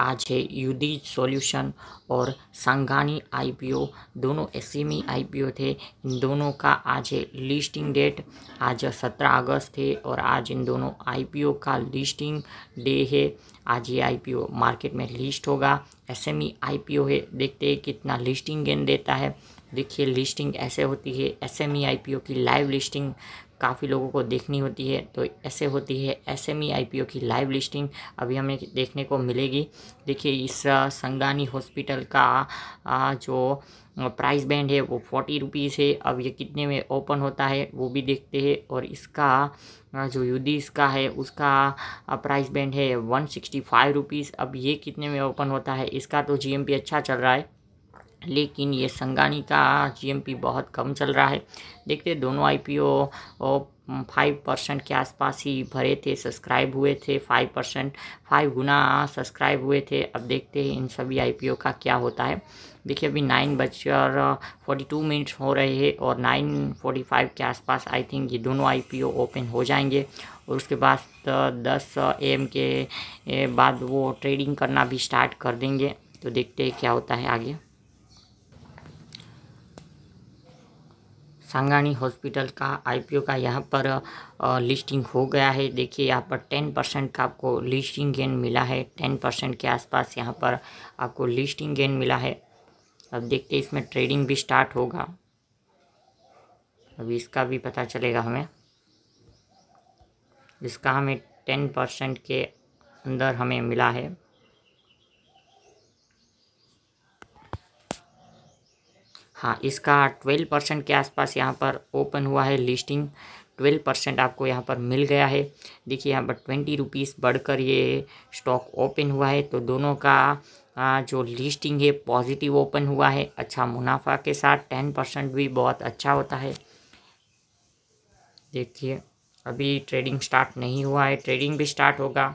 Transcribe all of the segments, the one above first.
आज है Yudiz solution और सांगानी आईपीओ दोनों पी आईपीओ e थे इन दोनों का आज है लिस्टिंग डेट आज 17 अगस्त है और आज इन दोनों आईपीओ का लिस्टिंग डे है आज ये आईपीओ मार्केट में लिस्ट होगा एसएमई आईपीओ e है देखते हैं कितना लिस्टिंग गेन देता है देखिए लिस्टिंग ऐसे होती है पी ओ e की लाइव लिस्टिंग काफ़ी लोगों को देखनी होती है तो ऐसे होती है एस एम e की लाइव लिस्टिंग अभी हमें देखने को मिलेगी देखिए इस संगानी हॉस्पिटल का जो प्राइस बैंड है वो फोर्टी रुपीज़ है अब ये कितने में ओपन होता है वो भी देखते हैं और इसका जो युदीस का है उसका प्राइस बैंड है वन सिक्सटी फाइव रुपीज़ अब ये कितने में ओपन होता है इसका तो जीएमपी अच्छा चल रहा है लेकिन ये संगानी का जीएमपी बहुत कम चल रहा है देखते दोनों आईपीओ फाइव परसेंट के आसपास ही भरे थे सब्सक्राइब हुए थे फाइव परसेंट फाइव गुना सब्सक्राइब हुए थे अब देखते हैं इन सभी आईपीओ का क्या होता है देखिए अभी नाइन बजकर फोर्टी टू मिनट्स हो रहे हैं और नाइन फोर्टी फाइव के आसपास आई थिंक ये दोनों आईपीओ ओपन हो जाएंगे और उसके बाद दस एम के बाद वो ट्रेडिंग करना भी स्टार्ट कर देंगे तो देखते हैं क्या होता है आगे सांगाणी हॉस्पिटल का आईपीओ का यहाँ पर लिस्टिंग हो गया है देखिए यहाँ पर टेन परसेंट का आपको लिस्टिंग गेन मिला है टेन परसेंट के आसपास यहाँ पर आपको लिस्टिंग गेन मिला है अब देखते इसमें ट्रेडिंग भी स्टार्ट होगा अब इसका भी पता चलेगा हमें इसका हमें टेन परसेंट के अंदर हमें मिला है हाँ इसका ट्वेल्व परसेंट के आसपास यहाँ पर ओपन हुआ है लिस्टिंग ट्वेल्व परसेंट आपको यहाँ पर मिल गया है देखिए यहाँ पर ट्वेंटी रुपीज़ बढ़कर ये स्टॉक ओपन हुआ है तो दोनों का जो लिस्टिंग है पॉजिटिव ओपन हुआ है अच्छा मुनाफा के साथ टेन परसेंट भी बहुत अच्छा होता है देखिए अभी ट्रेडिंग स्टार्ट नहीं हुआ है ट्रेडिंग भी स्टार्ट होगा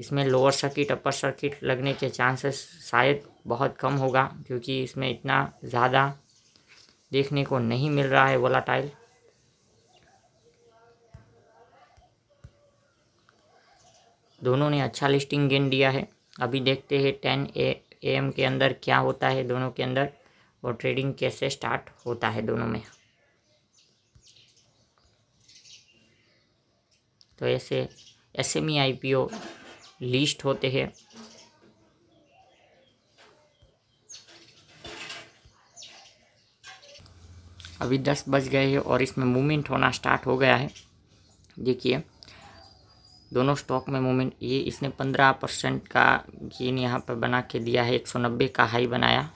इसमें लोअर सर्किट अपर सर्किट लगने के चांसेस शायद बहुत कम होगा क्योंकि इसमें इतना ज़्यादा देखने को नहीं मिल रहा है वोलाटाइल दोनों ने अच्छा लिस्टिंग गेन दिया है अभी देखते हैं टेन ए एम के अंदर क्या होता है दोनों के अंदर और ट्रेडिंग कैसे स्टार्ट होता है दोनों में तो ऐसे S M E I P O list होते हैं अभी दस बज गए हैं और इसमें मूवमेंट होना स्टार्ट हो गया है देखिए दोनों स्टॉक में मूवमेंट ये इसने पंद्रह परसेंट का गेन यहाँ पर बना के दिया है एक सौ नब्बे का हाई बनाया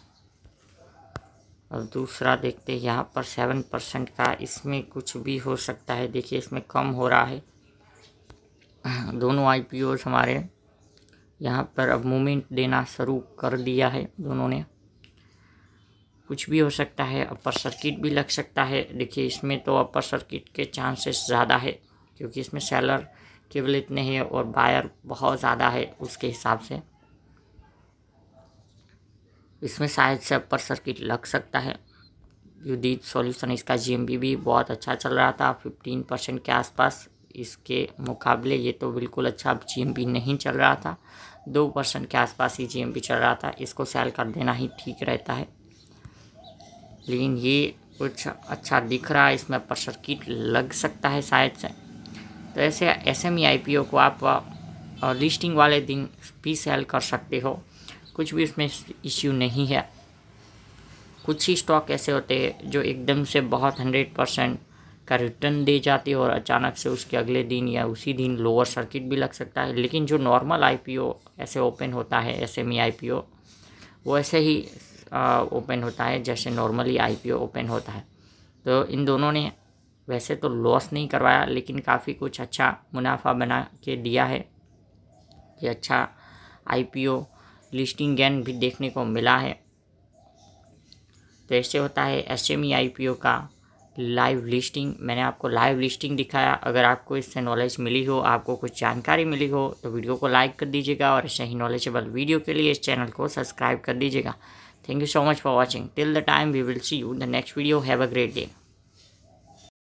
और दूसरा देखते हैं यहाँ पर सेवन परसेंट का इसमें कुछ भी हो सकता है देखिए इसमें कम हो रहा है हाँ, दोनों आई हमारे यहाँ पर अब मूवमेंट देना शुरू कर दिया है दोनों ने कुछ भी हो सकता है अपर सर्किट भी लग सकता है देखिए इसमें तो अपर सर्किट के चांसेस ज़्यादा है क्योंकि इसमें सेलर केवल इतने हैं और बायर बहुत ज़्यादा है उसके हिसाब से इसमें शायद से अपर सर्किट लग सकता है युदीत सॉल्यूशन इसका जीएमबी भी बहुत अच्छा चल रहा था फिफ्टीन परसेंट के आसपास इसके मुकाबले ये तो बिल्कुल अच्छा जी नहीं चल रहा था दो परसेंट के आसपास ही जी चल रहा था इसको सेल कर देना ही ठीक रहता है लेकिन ये कुछ अच्छा दिख रहा है इसमें पर सर्किट लग सकता है शायद से तो ऐसे एस एम ई को आप लिस्टिंग वाले दिन भी सेल कर सकते हो कुछ भी इसमें इश्यू नहीं है कुछ ही स्टॉक ऐसे होते हैं जो एकदम से बहुत हंड्रेड परसेंट का रिटर्न दे जाती है और अचानक से उसके अगले दिन या उसी दिन लोअर सर्किट भी लग सकता है लेकिन जो नॉर्मल आईपीओ ऐसे ओपन होता है एस एम e वो ऐसे ही ओपन होता है जैसे नॉर्मली आईपीओ ओपन होता है तो इन दोनों ने वैसे तो लॉस नहीं करवाया लेकिन काफ़ी कुछ अच्छा मुनाफा बना के दिया है ये अच्छा आईपीओ लिस्टिंग गेन भी देखने को मिला है तो ऐसे होता है एस एम e का लाइव लिस्टिंग मैंने आपको लाइव लिस्टिंग दिखाया अगर आपको इससे नॉलेज मिली हो आपको कुछ जानकारी मिली हो तो वीडियो को लाइक कर दीजिएगा और ऐसे ही नॉलेजेबल वीडियो के लिए इस चैनल को सब्सक्राइब कर दीजिएगा thank you so much for watching till the time we will see you the next video have a great day